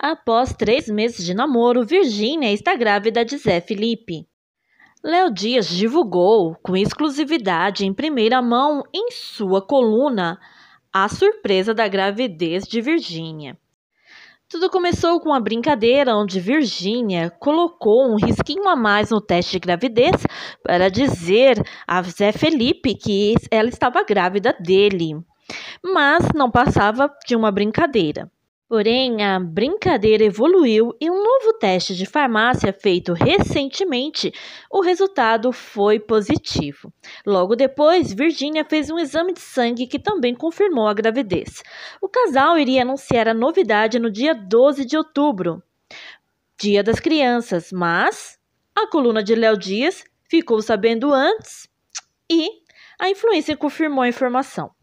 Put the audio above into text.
Após três meses de namoro, Virginia está grávida de Zé Felipe. Léo Dias divulgou, com exclusividade em primeira mão, em sua coluna, a surpresa da gravidez de Virginia. Tudo começou com uma brincadeira onde Virginia colocou um risquinho a mais no teste de gravidez para dizer a Zé Felipe que ela estava grávida dele, mas não passava de uma brincadeira. Porém, a brincadeira evoluiu e um novo teste de farmácia feito recentemente, o resultado foi positivo. Logo depois, Virginia fez um exame de sangue que também confirmou a gravidez. O casal iria anunciar a novidade no dia 12 de outubro, Dia das Crianças, mas a coluna de Léo Dias ficou sabendo antes e a influência confirmou a informação.